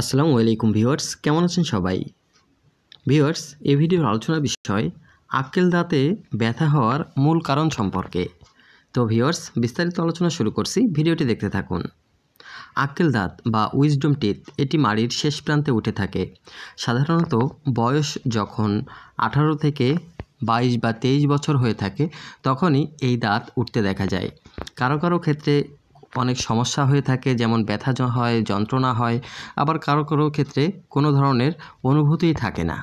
আসসালামু আলাইকুম ভিউয়ার্স কেমন আছেন সবাই ভিউয়ার্স এই ভিডিওর আলোচনার বিষয় আক্কেল দাঁতে ব্যথা হওয়ার মূল কারণ সম্পর্কে তো ভিউয়ার্স বিস্তারিত আলোচনা শুরু করছি ভিডিওটি দেখতে থাকুন আক্কেল দাঁত বা উইজডম টিথ এটি মাড়ির শেষ প্রান্তে উঠে থাকে সাধারণত বয়স যখন আঠারো থেকে বাইশ বা তেইশ বছর হয়ে থাকে তখনই এই দাঁত উঠতে দেখা যায় কারো কারো ক্ষেত্রে অনেক সমস্যা হয়ে থাকে যেমন ব্যথা হয় যন্ত্রণা হয় আবার কারো কারো ক্ষেত্রে কোনো ধরনের অনুভূতিই থাকে না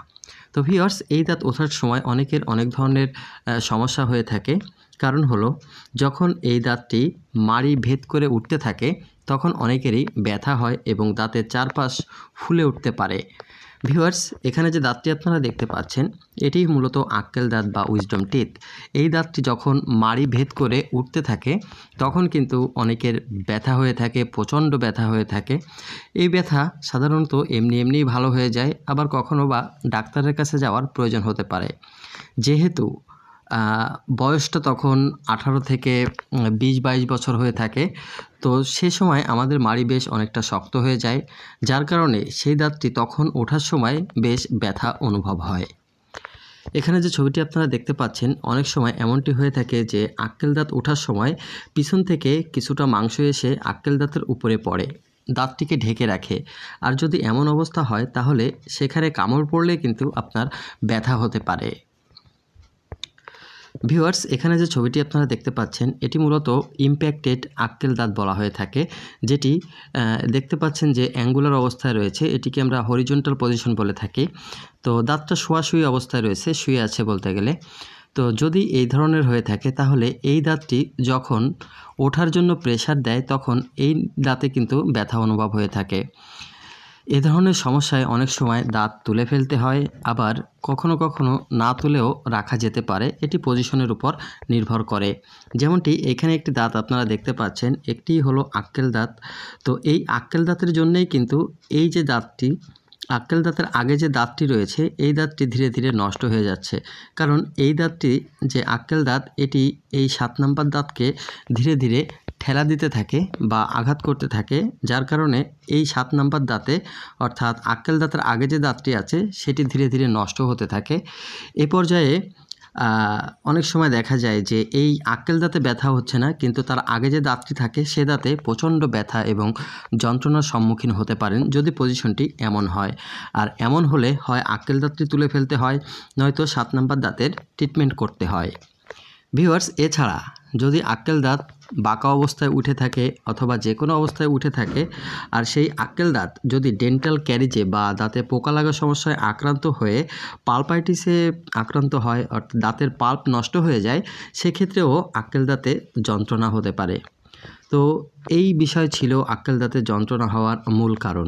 তো ভিওর্স এই দাঁত ওঠার সময় অনেকের অনেক ধরনের সমস্যা হয়ে থাকে কারণ হলো যখন এই দাঁতটি মাড়ি ভেদ করে উঠতে থাকে তখন অনেকেরই ব্যথা হয় এবং দাঁতের চারপাশ ফুলে উঠতে পারে ভিউয়ার্স এখানে যে দাঁতটি আপনারা দেখতে পাচ্ছেন এটি মূলত আক্কেল দাঁত বা উইজডম টিথ এই দাঁতটি যখন মাড়ি ভেদ করে উঠতে থাকে তখন কিন্তু অনেকের ব্যথা হয়ে থাকে প্রচণ্ড ব্যথা হয়ে থাকে এই ব্যথা সাধারণত এমনি এমনিই ভালো হয়ে যায় আবার কখনো বা ডাক্তারের কাছে যাওয়ার প্রয়োজন হতে পারে যেহেতু বয়সটা তখন আঠারো থেকে বিশ বাইশ বছর হয়ে থাকে তো সে সময় আমাদের মাড়ি বেশ অনেকটা শক্ত হয়ে যায় যার কারণে সেই দাঁতটি তখন ওঠার সময় বেশ ব্যথা অনুভব হয় এখানে যে ছবিটি আপনারা দেখতে পাচ্ছেন অনেক সময় এমনটি হয়ে থাকে যে আক্কেল দাঁত ওঠার সময় পিছন থেকে কিছুটা মাংস এসে আক্কেল দাঁতের উপরে পড়ে দাঁতটিকে ঢেকে রাখে আর যদি এমন অবস্থা হয় তাহলে সেখানে কামড় পড়লে কিন্তু আপনার ব্যথা হতে পারে ভিউয়ার্স এখানে যে ছবিটি আপনারা দেখতে পাচ্ছেন এটি মূলত ইম্প্যাক্টেড আক্কেল দাঁত বলা হয়ে থাকে যেটি দেখতে পাচ্ছেন যে অ্যাঙ্গুলার অবস্থায় রয়েছে এটিকে আমরা হরিজন্টাল পজিশন বলে থাকি তো দাঁতটা শোয়াশুয়ি অবস্থায় রয়েছে শুয়ে আছে বলতে গেলে তো যদি এই ধরনের হয়ে থাকে তাহলে এই দাঁতটি যখন ওঠার জন্য প্রেশার দেয় তখন এই দাঁতে কিন্তু ব্যথা অনুভব হয়ে থাকে এ ধরনের সমস্যায় অনেক সময় দাঁত তুলে ফেলতে হয় আবার কখনো কখনো না তুলেও রাখা যেতে পারে এটি পজিশনের উপর নির্ভর করে যেমনটি এখানে একটি দাঁত আপনারা দেখতে পাচ্ছেন একটি হলো আক্কেল দাঁত তো এই আক্কেল দাঁতের জন্যেই কিন্তু এই যে দাঁতটি আক্কেল দাঁতের আগে যে দাঁতটি রয়েছে এই দাঁতটি ধীরে ধীরে নষ্ট হয়ে যাচ্ছে কারণ এই দাঁতটি যে আক্কেল দাঁত এটি এই সাত নাম্বার দাঁতকে ধীরে ধীরে ঠেলা দিতে থাকে বা আঘাত করতে থাকে যার কারণে এই সাত নাম্বার দাঁতে অর্থাৎ আক্কেল দাঁতের আগে যে দাঁতটি আছে সেটি ধীরে ধীরে নষ্ট হতে থাকে এ পর্যায়ে অনেক সময় দেখা যায় যে এই আক্কেল দাঁতে ব্যথা হচ্ছে না কিন্তু তার আগে যে দাঁতটি থাকে সে দাঁতে প্রচণ্ড ব্যথা এবং যন্ত্রণার সম্মুখীন হতে পারেন যদি পজিশনটি এমন হয় আর এমন হলে হয় আক্কেল দাঁতটি তুলে ফেলতে হয় নয়তো সাত নম্বর দাঁতের ট্রিটমেন্ট করতে হয় ভিউয়ার্স এছাড়া যদি আক্কেল দাঁত বাঁকা অবস্থায় উঠে থাকে অথবা যে কোনো অবস্থায় উঠে থাকে আর সেই আক্কেল দাঁত যদি ডেন্টাল ক্যারিজে বা দাঁতে পোকা লাগার সমস্যায় আক্রান্ত হয়ে পালপাইটিসে আক্রান্ত হয় অর্থাৎ দাঁতের পাল্প নষ্ট হয়ে যায় সেক্ষেত্রেও আক্কেল দাঁতে যন্ত্রণা হতে পারে তো এই বিষয় ছিল আক্কেল দাঁতে যন্ত্রণা হওয়ার মূল কারণ